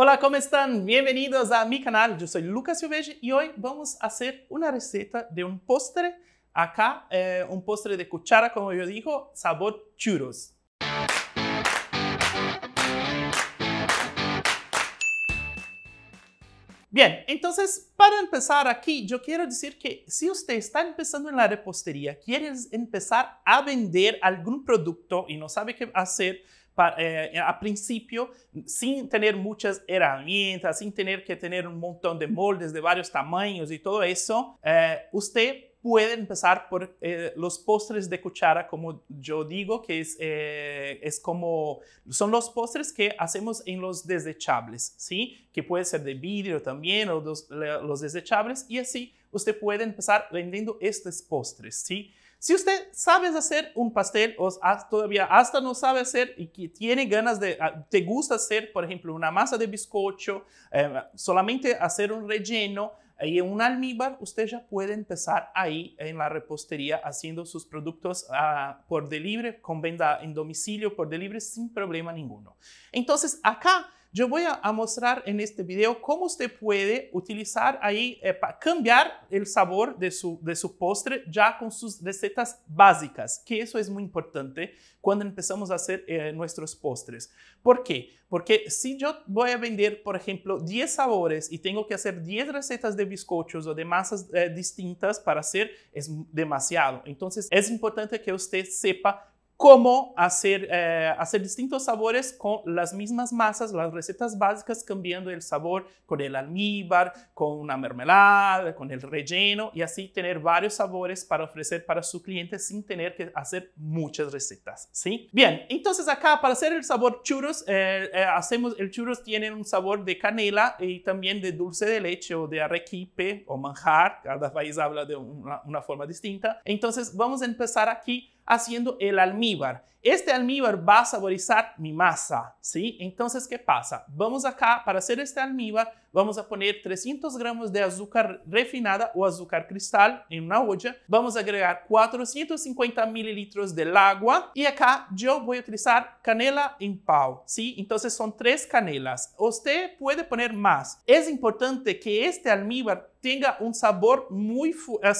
Hola, ¿cómo están? Bienvenidos a mi canal. Yo soy Lucas Silvege y hoy vamos a hacer una receta de un postre. Acá, eh, un postre de cuchara, como yo digo, sabor churros. Bien, entonces para empezar aquí, yo quiero decir que si usted está empezando en la repostería, quiere empezar a vender algún producto y no sabe qué hacer, eh, a principio sin tener muchas herramientas, sin tener que tener un montón de moldes de varios tamaños y todo eso, eh, usted puede empezar por eh, los postres de cuchara, como yo digo, que es, es como, son los postres que hacemos en los desechables, ¿sí? Que puede ser de vidrio también, o los desechables, y así usted puede empezar vendiendo estos postres, ¿sí? Si usted sabe hacer un pastel o todavía hasta no sabe hacer y que tiene ganas de, ah, te gusta hacer, por ejemplo, una masa de bizcocho, eh, solamente hacer un relleno, y un almíbar, usted ya puede empezar ahí en la repostería haciendo sus productos ah, por delivery, con venta en domicilio, por delivery, sin problema ninguno. Entonces, acá yo voy a, mostrar en este video cómo usted puede utilizar ahí, eh, para cambiar el sabor de su, de su postre ya con sus recetas básicas, que eso es muy importante cuando empezamos a hacer eh, nuestros postres. ¿Por qué? Porque si yo voy a vender, por ejemplo, 10 sabores y tengo que hacer 10 recetas de bizcochos o de masas eh, distintas para hacer, es demasiado. Entonces es importante que usted sepa cómo hacer, eh, hacer distintos sabores con las mismas masas, las recetas básicas, cambiando el sabor con el almíbar, con una mermelada, con el relleno y así tener varios sabores para ofrecer para su cliente sin tener que hacer muchas recetas, ¿sí? Bien, entonces acá para hacer el sabor churros, eh, eh, hacemos, el churros tiene un sabor de canela y también de dulce de leche o de arequipe o manjar, cada país habla de una, una forma distinta. Entonces vamos a empezar aquí haciendo el almíbar. Este almíbar va a saborizar mi masa, ¿sí? Entonces, ¿qué pasa? Vamos acá, para hacer este almíbar, vamos a poner 300 gramos de azúcar refinada o azúcar cristal en una olla. Vamos a agregar 450 mililitros del agua y acá yo voy a utilizar canela en pau, ¿sí? Entonces son tres canelas. Usted puede poner más. Es importante que este almíbar tenga un sabor muy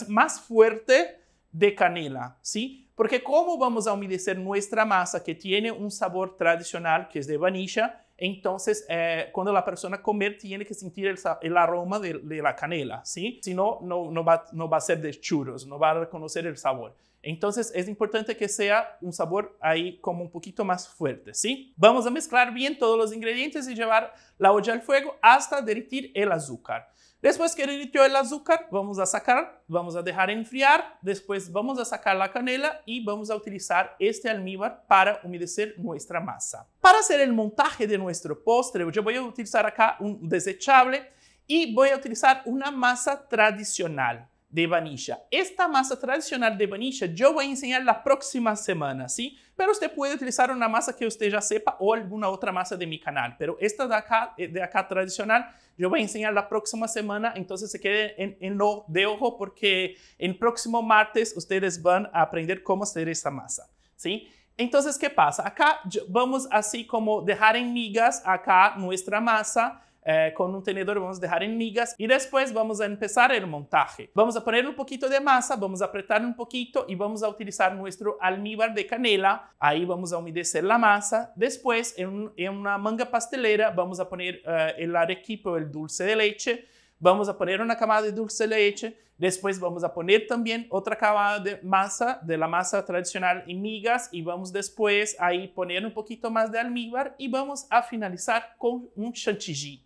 más fuerte de canela, ¿sí? Porque ¿cómo vamos a humedecer nuestra masa que tiene un sabor tradicional que es de vainilla? Entonces, eh, cuando la persona come tiene que sentir el, aroma de, la canela, ¿sí? Si no, no, va, no va a ser de churros, no va a reconocer el sabor. Entonces es importante que sea un sabor ahí como un poquito más fuerte, ¿sí? Vamos a mezclar bien todos los ingredientes y llevar la olla al fuego hasta derretir el azúcar. Después que derritió el azúcar, vamos a sacar, vamos a dejar enfriar, después vamos a sacar la canela y vamos a utilizar este almíbar para humedecer nuestra masa. Para hacer el montaje de nuestro postre, yo voy a utilizar acá un desechable y voy a utilizar una masa tradicional de vainilla. Esta masa tradicional de vanilla, yo voy a enseñar la próxima semana, ¿sí? Pero usted puede utilizar una masa que usted ya sepa o alguna otra masa de mi canal. Pero esta de acá, eh, de acá tradicional, yo voy a enseñar la próxima semana. Entonces se quede en, en lo de ojo porque el próximo martes ustedes van a aprender cómo hacer esta masa, ¿sí? Entonces, ¿qué pasa? Acá vamos así como dejar en migas acá nuestra masa eh, con un tenedor vamos a dejar en migas y después vamos a empezar el montaje. Vamos a poner un poquito de masa, vamos a apretar un poquito y vamos a utilizar nuestro almíbar de canela. Ahí vamos a humedecer la masa. Después en, una manga pastelera vamos a poner eh, el arequipo, el dulce de leche vamos a poner una camada de dulce de leche, después vamos a poner también otra camada de masa, de la masa tradicional en migas y vamos después ahí poner un poquito más de almíbar y vamos a finalizar con un chantilly.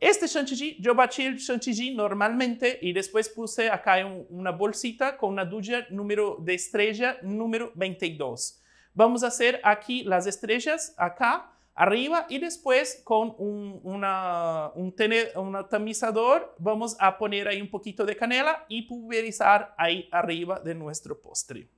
Este chantilly, yo batí el chantilly normalmente y después puse acá en una bolsita con una duya número de estrella número 22. Vamos a hacer aquí las estrellas, acá, arriba y después con un, una, un tamizador vamos a poner ahí un poquito de canela y pulverizar ahí arriba de nuestro postre.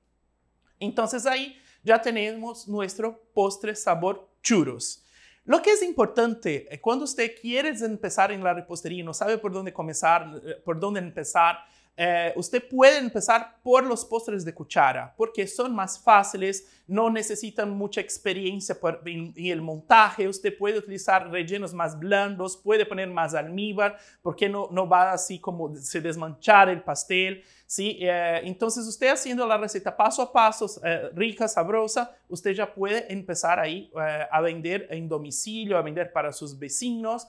Entonces ahí ya tenemos nuestro postre sabor churros. Lo que es importante eh, cuando usted quiere empezar en la repostería y no sabe por dónde comenzar, eh, por dónde empezar, eh, usted puede empezar por los postres de cuchara, porque son más fáciles, no necesitan mucha experiencia en, el montaje, usted puede utilizar rellenos más blandos, puede poner más almíbar, porque no, no va así como se desmanchar el pastel. ¿sí? Eh, entonces usted haciendo la receta paso a paso, eh, rica, sabrosa, usted ya puede empezar ahí eh, a vender en domicilio, a vender para sus vecinos.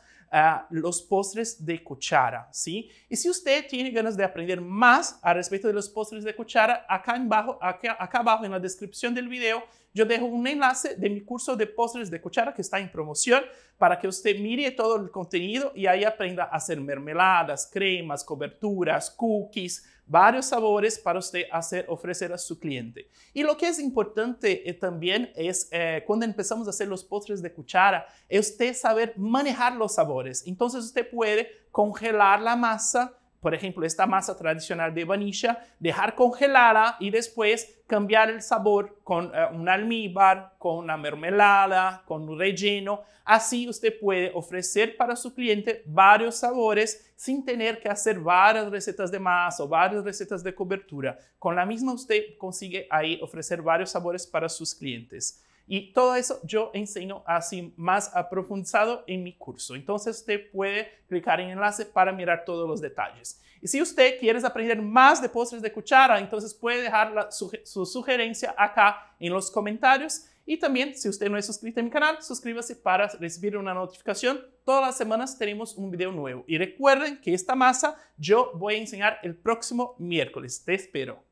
los postres de cuchara, ¿sí? Y si usted tiene ganas de aprender más a respecto de los postres de cuchara, acá, en acá abajo en la descripción del video yo dejo un enlace de mi curso de postres de cuchara que está en promoción para que usted mire todo el contenido y ahí aprenda a hacer mermeladas, cremas, coberturas, cookies, varios sabores para usted hacer, ofrecer a su cliente. Y lo que es importante eh, también es eh, cuando empezamos a hacer los postres de cuchara, usted saber manejar los sabores. Entonces usted puede congelar la masa por ejemplo, esta masa tradicional de vanilla, dejar congelada y después cambiar el sabor con eh, un almíbar, con una mermelada, con un relleno. Así usted puede ofrecer para su cliente varios sabores sin tener que hacer varias recetas de masa o varias recetas de cobertura. Con la misma usted consigue ahí ofrecer varios sabores para sus clientes. Y todo eso yo enseño así más aprofundizado en mi curso. Entonces usted puede clicar en enlace para mirar todos los detalles. Y si usted quiere aprender más de postres de cuchara, entonces puede dejar su, su sugerencia acá en los comentarios. Y también, si usted no es suscrito a mi canal, suscríbase para recibir una notificación. Todas las semanas tenemos un video nuevo. Y recuerden que esta masa yo voy a enseñar el próximo miércoles. Te espero.